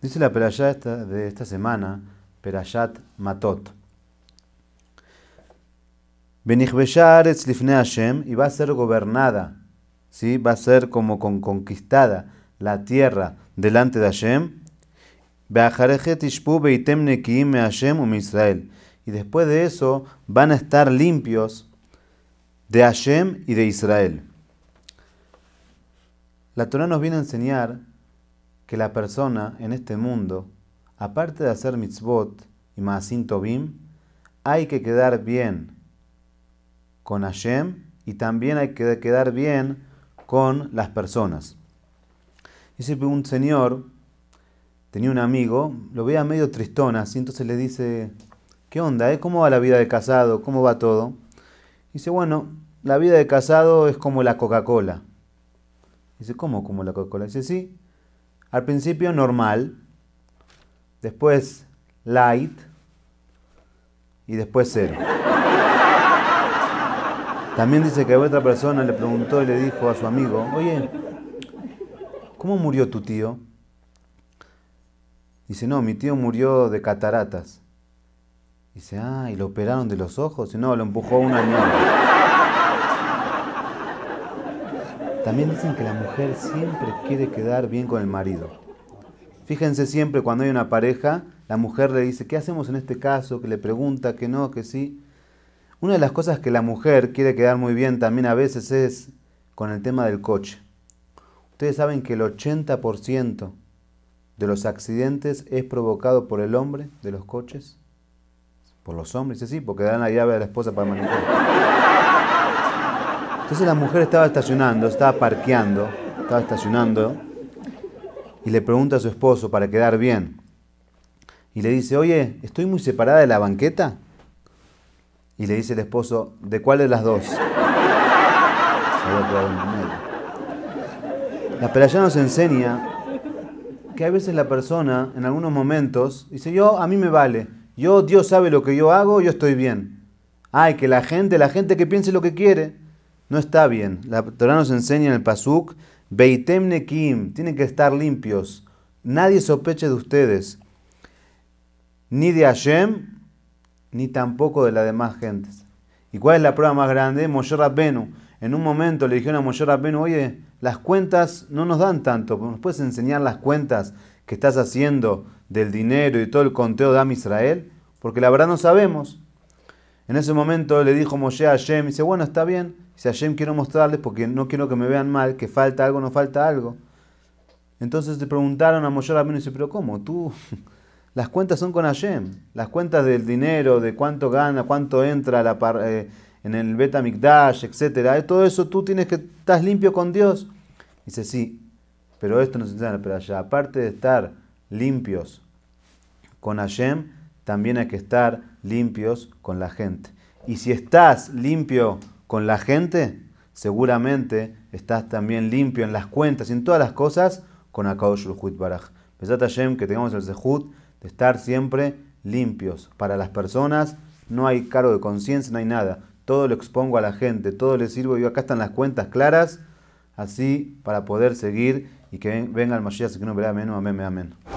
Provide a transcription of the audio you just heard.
Dice la Perayat de esta semana, Perayat Matot. y va a ser gobernada, ¿sí? va a ser como con conquistada la tierra delante de Hashem. Um y después de eso van a estar limpios de Hashem y de Israel. La Torah nos viene a enseñar que la persona en este mundo, aparte de hacer mitzvot y ma'asim tovim, hay que quedar bien con Hashem y también hay que quedar bien con las personas. Dice un señor, tenía un amigo, lo veía medio tristona, así, entonces le dice, ¿qué onda? Eh? ¿Cómo va la vida de casado? ¿Cómo va todo? Dice, bueno, la vida de casado es como la Coca-Cola. Dice, ¿cómo como la Coca-Cola? Dice, sí, al principio normal, después light y después cero. También dice que otra persona le preguntó y le dijo a su amigo, oye, ¿cómo murió tu tío? Dice, no, mi tío murió de cataratas. Dice, ah, ¿y lo operaron de los ojos? Y no, lo empujó a una niña. También dicen que la mujer siempre quiere quedar bien con el marido. Fíjense siempre cuando hay una pareja, la mujer le dice, ¿qué hacemos en este caso? Que le pregunta, que no, que sí. Una de las cosas que la mujer quiere quedar muy bien también a veces es con el tema del coche. Ustedes saben que el 80% de los accidentes es provocado por el hombre de los coches. Por los hombres, sí, sí, porque dan la llave a la esposa para manejar. Entonces la mujer estaba estacionando, estaba parqueando, estaba estacionando y le pregunta a su esposo para quedar bien. Y le dice, oye, ¿estoy muy separada de la banqueta? Y le dice el esposo, ¿de cuál de las dos? La ya nos enseña que a veces la persona en algunos momentos dice, yo a mí me vale, yo Dios sabe lo que yo hago, yo estoy bien. Ay, que la gente, la gente que piense lo que quiere. No está bien. La Torah nos enseña en el Pasuk, Beitem Nekim, tienen que estar limpios. Nadie sospeche de ustedes, ni de Hashem, ni tampoco de las demás gentes. ¿Y cuál es la prueba más grande? Moshe Rabbenu. En un momento le dijeron a Moshe Rabbenu, oye, las cuentas no nos dan tanto, ¿nos puedes enseñar las cuentas que estás haciendo del dinero y todo el conteo de Am Israel? Porque la verdad no sabemos. En ese momento le dijo Moshe a Hashem, dice, bueno, está bien, Dice, Hashem quiero mostrarles porque no quiero que me vean mal, que falta algo, no falta algo. Entonces te preguntaron a Moshe Rabbeinu dice, pero ¿cómo? Tú, las cuentas son con Hashem. Las cuentas del dinero, de cuánto gana, cuánto entra eh, en el beta mikdash, etc. Eh, todo eso tú tienes que, estar limpio con Dios. Dice, sí, pero esto no se entiende pero allá. Aparte de estar limpios con Hashem, también hay que estar limpios con la gente. Y si estás limpio con la gente, seguramente estás también limpio en las cuentas y en todas las cosas con Akadosh Ruhut Baraj. Besat Hashem, que tengamos el Sehut de estar siempre limpios para las personas. No hay cargo de conciencia, no hay nada. Todo lo expongo a la gente, todo le sirvo. Y acá están las cuentas claras, así para poder seguir y que venga el Mashiach, que no vea. amén, amén, amén.